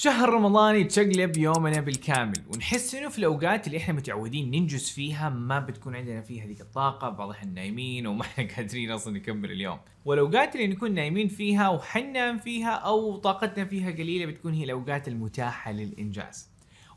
شهر رمضان يتشقلب يومنا بالكامل ونحس انه في الاوقات اللي احنا متعودين ننجز فيها ما بتكون عندنا فيها هذيك الطاقه بعض احنا نايمين وما احنا قادرين اصلا نكمل اليوم والاوقات اللي نكون نايمين فيها وحننام فيها او طاقتنا فيها قليله بتكون هي الاوقات المتاحه للانجاز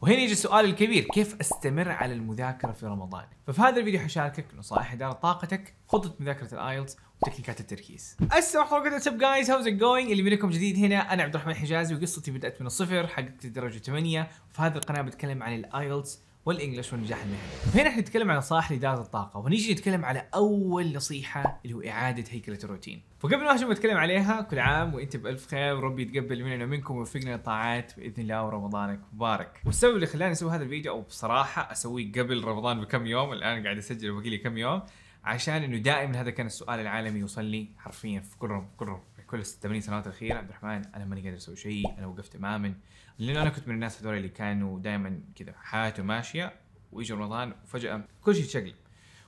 وهنا يجي السؤال الكبير كيف استمر على المذاكره في رمضان ففي هذا الفيديو حشاركك نصائح اداره طاقتك خطه مذاكره الايلتس وتكنيكات التركيز. السلام عليكم ورحمه الله جايز هاوز ات جوينج اللي منكم جديد هنا انا عبد الرحمن الحجازي وقصتي بدات من الصفر حققت درجه 8 وفي هذه القناه بتكلم عن الايلتس والانجلش والنجاح المهني. وهنا احنا نتكلم عن نصائح لاداره الطاقه ونيجي نتكلم على اول نصيحه اللي هو اعاده هيكله الروتين. فقبل ما اهجم اتكلم عليها كل عام وانت بالف خير وربي يتقبل مننا ومنكم ويوفقنا للطاعات باذن الله ورمضانك مبارك. والسبب اللي خلاني اسوي هذا الفيديو او بصراحه اسويه قبل رمضان بكم يوم الان قاعد اسجل باقي لي كم يوم عشان انه دائما هذا كان السؤال العالمي يوصل لي حرفيا في كل رمضان كل 80 سنوات الاخيره عبد الرحمن انا ماني قادر اسوي شيء انا وقفت تماما لان انا كنت من الناس هذول اللي كانوا دائما كذا حياته ماشيه ويجي رمضان وفجاه كل شيء يتشقلب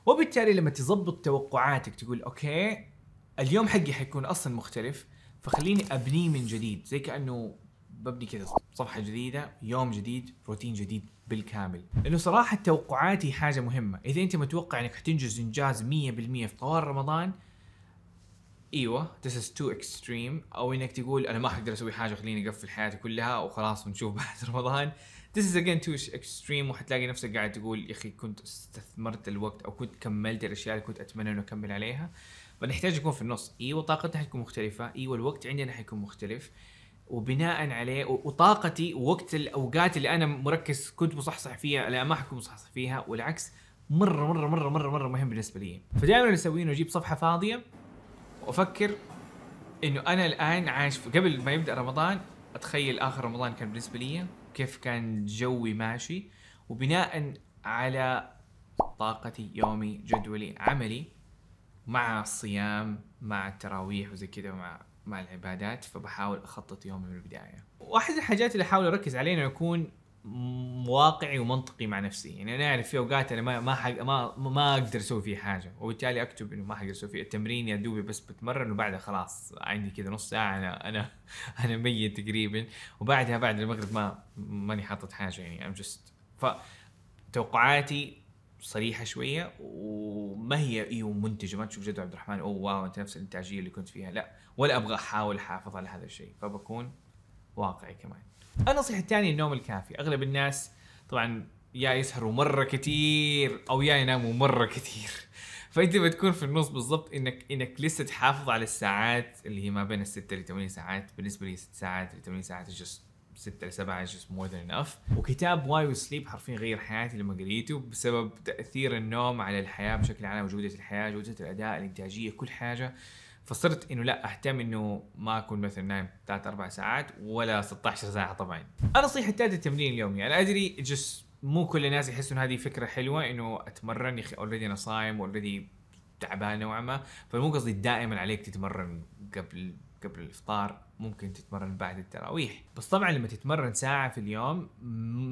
وبالتالي لما تظبط توقعاتك تقول اوكي اليوم حقي حيكون اصلا مختلف فخليني ابنيه من جديد زي كانه ببني كذا صفحه جديده يوم جديد روتين جديد بالكامل لانه صراحه توقعاتي حاجه مهمه اذا انت متوقع انك حتنجز انجاز 100% في طوال رمضان ايوه this is too extreme او انك تقول انا ما حقدر اسوي حاجه خليني اقفل حياتي كلها وخلاص ونشوف بعد رمضان this is again too extreme وحتلاقي نفسك قاعد تقول يا اخي كنت استثمرت الوقت او كنت كملت الاشياء اللي كنت اتمنى انه اكمل عليها فنحتاج يكون في النص ايوه طاقتنا حتكون مختلفه ايوه الوقت عندنا حيكون مختلف وبناء عليه وطاقتي ووقت الاوقات اللي انا مركز كنت مصحصح فيها لا ما حكون مصحصح فيها والعكس مره مره مره مره مره مهم بالنسبه لي فدائما اللي اسويه انه اجيب صفحه فاضيه وافكر انه انا الان عايش قبل ما يبدا رمضان اتخيل اخر رمضان كان بالنسبه لي كيف كان جوي ماشي وبناء على طاقتي يومي جدولي عملي مع الصيام مع التراويح وزي كذا مع مع العبادات فبحاول اخطط يومي من البدايه واحد الحاجات اللي احاول اركز عليها انه يكون واقعي ومنطقي مع نفسي يعني انا اعرف في اوقات انا ما ما حق ما ما اقدر اسوي فيه حاجه وبالتالي اكتب انه ما اقدر اسوي فيه التمرين يا دوبي بس بتمرن وبعدها خلاص عندي كذا نص ساعه انا انا انا ميت تقريبا وبعدها بعد المغرب ما ماني حاطط حاجه يعني ام جست فتوقعاتي صريحه شويه وما هي ايوه منتجه ما تشوف جد عبد الرحمن اوه واو انت نفس الانتاجيه اللي كنت فيها لا ولا ابغى احاول احافظ على هذا الشيء فبكون واقعي كمان النصيحه الثانيه يعني النوم الكافي اغلب الناس طبعا يا يسهروا مره كثير او يا يناموا مره كثير فانت بتكون في النص بالضبط انك انك لسه تحافظ على الساعات اللي هي ما بين الستة ل 8 ساعات بالنسبه لي 6 ساعات ل 8 ساعات جست 6 ل 7 جست مور ذان انف وكتاب واي وي سليب حرفيا غير حياتي لما قريته بسبب تاثير النوم على الحياه بشكل عام وجوده الحياه جوده الاداء الانتاجيه كل حاجه فصرت انه لا اهتم انه ما اكون مثلا نايم ثلاث اربع ساعات ولا 16 ساعه طبعا. النصيحه الثالثه التمرين اليومي، يعني انا ادري جس مو كل الناس يحسوا ان هذه فكره حلوه انه اتمرن يا اخي اوريدي انا صايم اوريدي تعبان نوعا ما، فمو قصدي دائما عليك تتمرن قبل قبل الافطار ممكن تتمرن بعد التراويح بس طبعا لما تتمرن ساعة في اليوم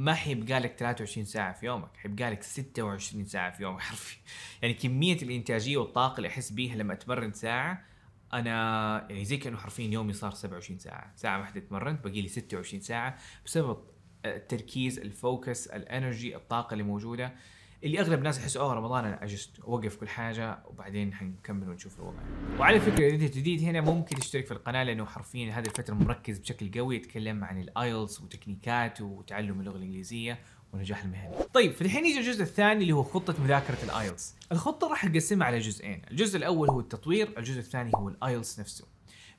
ما حيبقى لك 23 ساعة في يومك حيبقى لك 26 ساعة في يومك حرفيا يعني كمية الإنتاجية والطاقة اللي أحس بيها لما أتمرن ساعة انا يعني زي كانه حرفيا يومي صار 27 ساعه ساعه واحده تمرنت باقي لي 26 ساعه بسبب آه، التركيز الفوكس الانرجي الطاقه اللي موجوده اللي اغلب الناس يحسوا اوه رمضان انا اجست اوقف كل حاجه وبعدين حنكمل ونشوف الوضع. وعلى فكره اذا انت جديد هنا ممكن تشترك في القناه لانه حرفيا هذه الفتره مركز بشكل قوي يتكلم عن الايلتس وتكنيكات وتعلم اللغه الانجليزيه ونجاح المهني. طيب فالحين يجي الجزء الثاني اللي هو خطه مذاكره الايلتس. الخطه راح نقسمها على جزئين، الجزء الاول هو التطوير، الجزء الثاني هو الايلتس نفسه.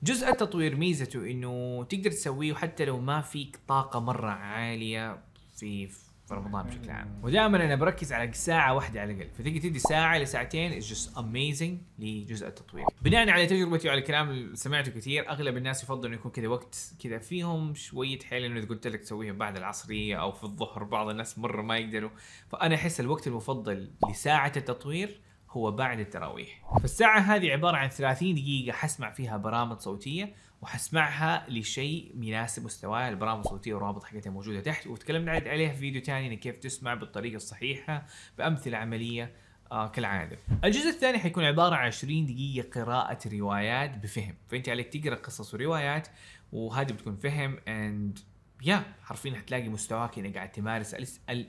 جزء التطوير ميزته انه تقدر تسويه حتى لو ما فيك طاقه مره عاليه في في رمضان بشكل عام ودائما انا بركز على ساعه واحده على الاقل فتقدر تدي ساعه لساعتين از جست اميزنج لجزء التطوير بناء على تجربتي وعلى الكلام اللي سمعته كثير اغلب الناس يفضل انه يكون كذا وقت كذا فيهم شويه حيل انه قلت لك تسويهم بعد العصريه او في الظهر بعض الناس مره ما يقدروا فانا احس الوقت المفضل لساعه التطوير هو بعد التراويح فالساعة هذه عبارة عن 30 دقيقة حسمع فيها برامج صوتية وحسمعها لشيء يناسب مستواي البرامج الصوتيه والروابط حقتها موجوده تحت وتكلمنا عليها في فيديو ثاني كيف تسمع بالطريقه الصحيحه بامثله عمليه آه كالعاده. الجزء الثاني حيكون عباره عن 20 دقيقه قراءه روايات بفهم، فانت عليك تقرا قصص وروايات وهذه بتكون فهم اند يا حرفيا حتلاقي مستواك انك قاعد تمارس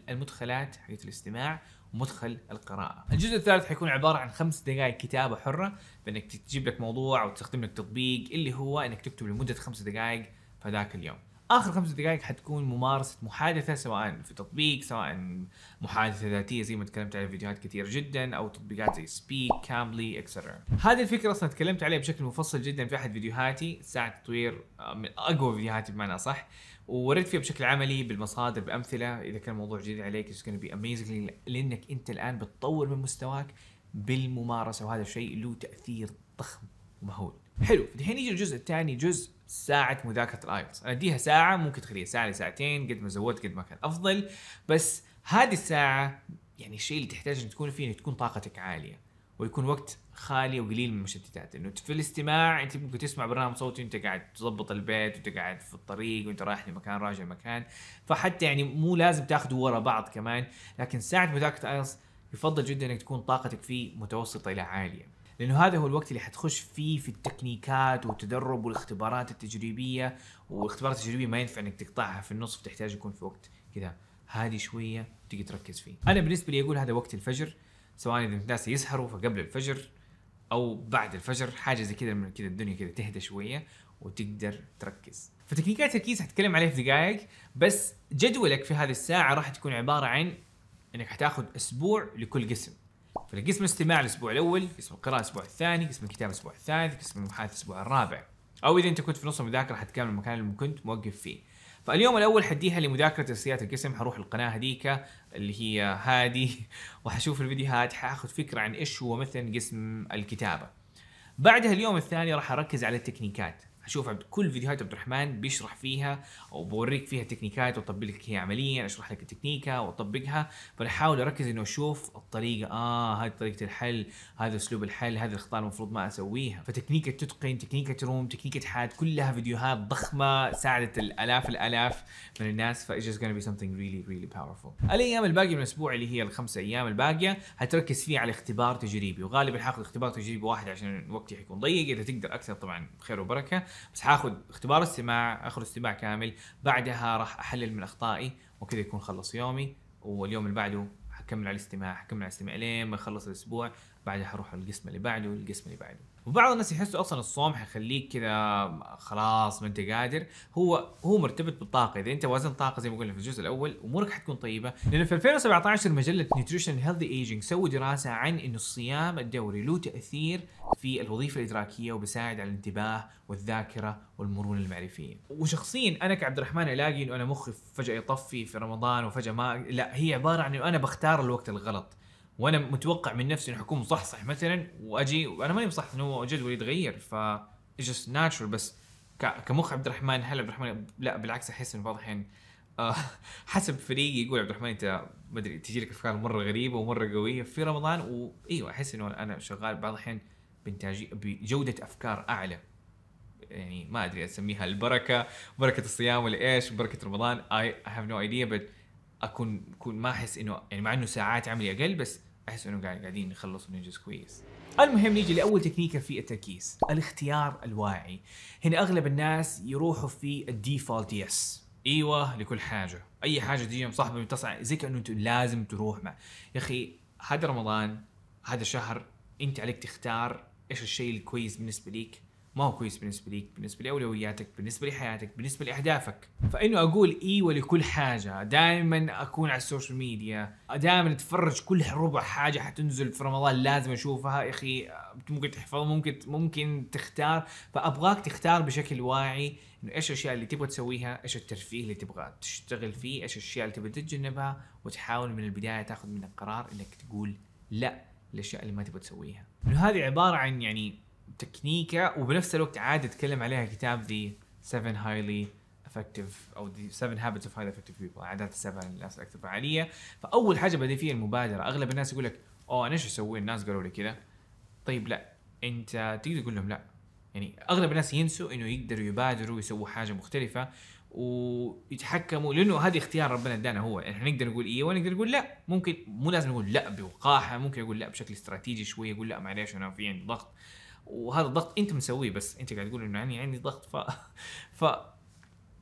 المدخلات حقت الاستماع مدخل القراءة. الجزء الثالث حيكون عبارة عن خمس دقائق كتابة حرة بانك تجيب لك موضوع او لك تطبيق اللي هو انك تكتب لمدة خمس دقائق في ذاك اليوم. اخر خمس دقائق حتكون ممارسه محادثه سواء في تطبيق سواء محادثه ذاتيه زي ما تكلمت عليها في فيديوهات كثير جدا او تطبيقات زي سبيك كامبلي اكسترا هذه الفكره اصلا تكلمت عليها بشكل مفصل جدا في احد فيديوهاتي ساعه تطوير آه، من اقوى فيديوهاتي بمعنى صح ووريت فيها بشكل عملي بالمصادر بامثله اذا كان الموضوع جديد عليك اتس بي اميزنج لانك انت الان بتطور من مستواك بالممارسه وهذا الشيء له تاثير ضخم ومهول حلو دحين يجي الجزء الثاني جزء ساعة مذاكرة الايلتس، انا اديها ساعة ممكن تخليها ساعة لساعتين قد ما زودت قد ما كان افضل، بس هذه الساعة يعني الشيء اللي تحتاج ان تكون فيه انه تكون طاقتك عالية ويكون وقت خالي وقليل من المشتتات، انه في الاستماع انت ممكن تسمع برنامج صوتي وانت قاعد تظبط البيت وانت قاعد في الطريق وانت رايح لمكان راجع مكان، فحتى يعني مو لازم تاخذه ورا بعض كمان، لكن ساعة مذاكرة ايلتس يفضل جدا انك تكون طاقتك فيه متوسطة الى عالية. لانه هذا هو الوقت اللي حتخش فيه في التكنيكات والتدرب والاختبارات التجريبيه والاختبارات التجريبيه ما ينفع انك تقطعها في النص تحتاج يكون في وقت كذا هادي شويه تيجي تركز فيه انا بالنسبه لي اقول هذا وقت الفجر سواء اذا الناس يسهروا فقبل الفجر او بعد الفجر حاجه زي كذا من كذا الدنيا كذا تهدى شويه وتقدر تركز فتكنيكات التركيز حتكلم عليها في دقائق بس جدولك في هذه الساعه راح تكون عباره عن انك حتاخذ اسبوع لكل قسم فالقسم الاستماع الاسبوع الاول، قسم القراءة الاسبوع الثاني، قسم الكتابة الاسبوع الثالث، قسم المحادثة الاسبوع الرابع. او اذا انت كنت في نص المذاكرة حتكمل المكان اللي كنت موقف فيه. فاليوم الاول حديها لمذاكره اساسيات القسم حروح القناه هذيك اللي هي هادي وحشوف الفيديوهات حاخذ فكره عن ايش هو مثلا قسم الكتابه بعدها اليوم الثاني راح اركز على التكنيكات هشوف عبد كل فيديوهات عبد الرحمن بيشرح فيها وبوريك فيها تكنيكات واطبق لك هي عمليا اشرح لك التكنيكه واطبقها فبحاول اركز انه اشوف الطريقه اه هذه طريقه الحل هذا اسلوب الحل هذه الاخطاء المفروض ما اسويها فتكنيكه تتقن تكنيكه روم تكنيكه حاد كلها فيديوهات ضخمه ساعدت الالاف الالاف من الناس ف it's just gonna be something really really powerful الايام الباقيه من الاسبوع اللي هي الخمسة ايام الباقيه هتركز فيه على اختبار تجريبي وغالبا حاخذ اختبار تجريبي واحد عشان وقتي حيكون ضيق اذا تقدر اكثر طبعا خير وبركه بس حاخذ اختبار استماع اخذ استماع كامل بعدها راح احلل من اخطائي وكذا يكون خلص يومي واليوم اللي بعده حكمل على الاستماع حكمل على الاستماع لين ما يخلص الاسبوع بعدها حروح القسم اللي بعده القسم اللي بعده وبعض الناس يحسوا اصلا الصوم حيخليك كذا خلاص ما انت قادر هو هو مرتبط بالطاقه اذا انت وزن طاقه زي ما قلنا في الجزء الاول امورك حتكون طيبه لانه في 2017 مجله نيوتريشن هيلثي ايجينج سووا دراسه عن انه الصيام الدوري له تاثير في الوظيفه الادراكيه وبيساعد على الانتباه والذاكره والمرونه المعرفيه وشخصيا انا كعبد الرحمن الاقي انه انا مخي فجاه يطفي في رمضان وفجاه ما لا هي عباره عن انه انا بختار الوقت الغلط وانا متوقع من نفسي انه حكون مصحصح مثلا واجي وانا ماني مصحصح انه هو جدولي يتغير ف جست ناتشورال بس كمخ عبد الرحمن هل عبد الرحمن لا بالعكس احس انه بعض الاحيان آه، حسب فريقي يقول عبد الرحمن انت ما ادري تجي لك افكار مره غريبه ومره قويه في رمضان وايوه احس انه انا شغال بعض الاحيان بانتاجي بجوده افكار اعلى يعني ما ادري اسميها البركه بركه الصيام ولا ايش بركه رمضان اي هاف نو ايديا بس اكون كون ما احس انه يعني مع انه ساعات عملي اقل بس احس انه قاعدين نخلص وننجز كويس. المهم نيجي لاول تكنيكه في التركيز، الاختيار الواعي. هنا اغلب الناس يروحوا في الديفولت يس. ايوه لكل حاجه، اي حاجه تجي صاحبه متصعب زي كانه انت لازم تروح مع يا اخي هذا رمضان هذا شهر انت عليك تختار ايش الشيء الكويس بالنسبه ليك ما هو كويس بالنسبه ليك بالنسبه لاولوياتك بالنسبه لحياتك بالنسبه لاهدافك فانه اقول ايوه لكل حاجه دائما اكون على السوشيال ميديا دائما اتفرج كل ربع حاجه حتنزل في رمضان لازم اشوفها يا اخي ممكن تحفظ ممكن ممكن تختار فابغاك تختار بشكل واعي انه ايش الاشياء اللي تبغى تسويها ايش الترفيه اللي تبغى تشتغل فيه ايش الاشياء اللي تبغى تتجنبها وتحاول من البدايه تاخذ منك قرار انك تقول لا للاشياء اللي ما تبغى تسويها انه هذه عباره عن يعني تكنيكه وبنفس الوقت عادي اتكلم عليها كتاب ذي 7 هايلي افكتيف او ذا 7 هابتس اوف هايلي افكتيف بيبل عادات السبع الناس الاكثر فعاليه فاول حاجه بدي فيها المبادره اغلب الناس يقول لك اوه انا ايش اسوي الناس قالوا لي كذا طيب لا انت تقدر تقول لهم لا يعني اغلب الناس ينسوا انه يقدروا يبادروا ويسووا حاجه مختلفه ويتحكموا لانه هذا اختيار ربنا ادانا هو احنا نقدر نقول ايوه ونقدر نقول لا ممكن مو لازم نقول لا بوقاحه ممكن اقول لا بشكل استراتيجي شويه اقول لا معلش انا في عندي ضغط وهذا الضغط انت مسويه بس انت قاعد تقول انه يعني عندي ضغط ف ف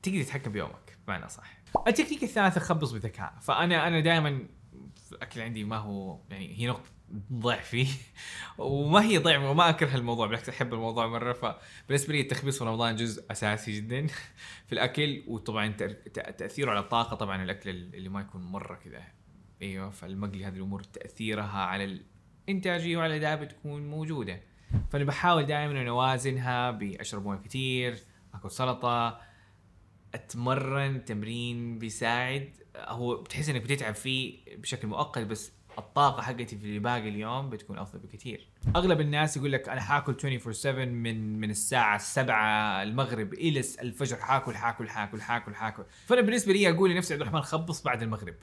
تقدر تتحكم بيومك بمعنى صح التكنيك الثالث خبص بذكاء فانا انا دائما الاكل عندي ما هو يعني هي نقطه ضعفي وما هي ضعف وما اكره الموضوع بالعكس احب الموضوع مره فبالنسبه لي التخبيص في رمضان جزء اساسي جدا في الاكل وطبعا تاثيره على الطاقه طبعا الاكل اللي ما يكون مره كذا ايوه فالمقلي هذه الامور تاثيرها على الانتاجيه وعلى الاداء بتكون موجوده فانا بحاول دائما اني اوازنها باشرب مويه كثير اكل سلطه اتمرن تمرين بيساعد هو بتحس انك بتتعب فيه بشكل مؤقت بس الطاقة حقتي في باقي اليوم بتكون أفضل بكثير. أغلب الناس يقول لك أنا حاكل 24/7 من من الساعة 7 المغرب إلى الفجر حاكل حاكل حاكل حاكل حاكل. فأنا بالنسبة لي أقول لنفسي عبد الرحمن خبص بعد المغرب.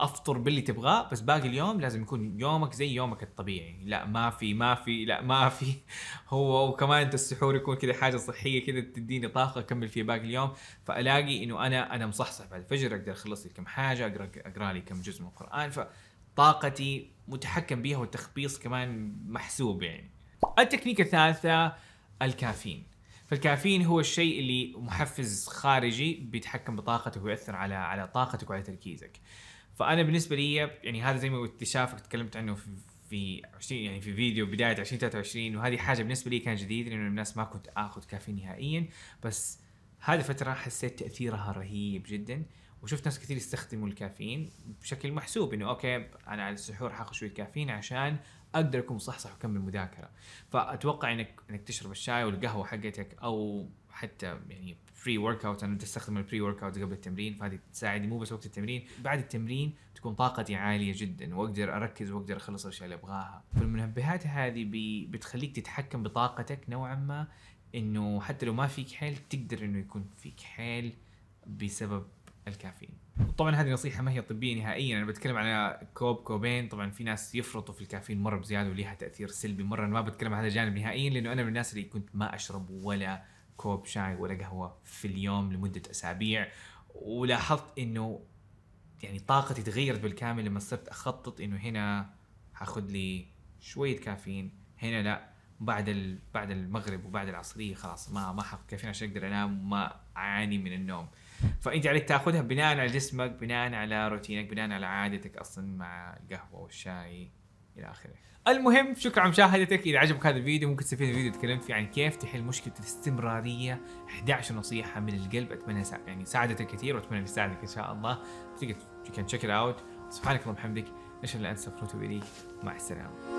افطر باللي تبغاه بس باقي اليوم لازم يكون يومك زي يومك الطبيعي لا ما في ما في لا ما في هو وكمان انت السحور يكون كذا حاجه صحيه كذا تديني طاقه اكمل فيها باقي اليوم فالاقي انه انا انا مصحصح بعد الفجر اقدر اخلص لي كم حاجه اقرا اقرا لي كم جزء من القران فطاقتي متحكم بها والتخبيص كمان محسوب يعني التكنيك الثالثه الكافيين فالكافيين هو الشيء اللي محفز خارجي بيتحكم بطاقتك ويأثر على على طاقتك وعلى تركيزك. فانا بالنسبه لي يعني هذا زي ما اكتشافك تكلمت عنه في في 20 يعني في فيديو بدايه 2023 وهذه حاجه بالنسبه لي كان جديد لانه الناس ما كنت اخذ كافي نهائيا بس هذه الفتره حسيت تاثيرها رهيب جدا وشفت ناس كثير يستخدموا الكافيين بشكل محسوب انه اوكي انا على السحور حاخذ شويه كافيين عشان اقدر اكون مصحصح واكمل مذاكره فاتوقع انك انك تشرب الشاي والقهوه حقتك او حتى يعني فري ورك اوت انا بدي استخدم البري ورك اوت قبل التمرين فهذه تساعدني مو بس وقت التمرين بعد التمرين تكون طاقتي عاليه جدا واقدر اركز واقدر اخلص الاشياء اللي ابغاها فالمنبهات هذه بي بتخليك تتحكم بطاقتك نوعا ما انه حتى لو ما فيك حيل تقدر انه يكون فيك حيل بسبب الكافيين طبعا هذه نصيحه ما هي طبيه نهائيا انا بتكلم على كوب كوبين طبعا في ناس يفرطوا في الكافيين مره بزياده وليها تاثير سلبي مره انا ما بتكلم عن هذا الجانب نهائيا لانه انا من الناس اللي كنت ما اشرب ولا كوب شاي ولا قهوه في اليوم لمده اسابيع ولاحظت انه يعني طاقتي تغيرت بالكامل لما صرت اخطط انه هنا هاخذ لي شويه كافيين هنا لا بعد بعد المغرب وبعد العصريه خلاص ما ما حاخذ كافيين عشان اقدر انام وما اعاني من النوم فانت عليك تاخذها بناء على جسمك بناء على روتينك بناء على عادتك اصلا مع القهوه والشاي الى اخره المهم شكرا على مشاهدتك اذا عجبك هذا الفيديو ممكن تستفيد الفيديو تكلمت فيه عن كيف تحل مشكله الاستمراريه 11 نصيحه من القلب اتمنى سا... يعني ساعدتك كثير واتمنى تساعدك ان شاء الله تقدر تشيك اوت سبحانك اللهم وبحمدك نشهد لا انسى وإليك مع السلامه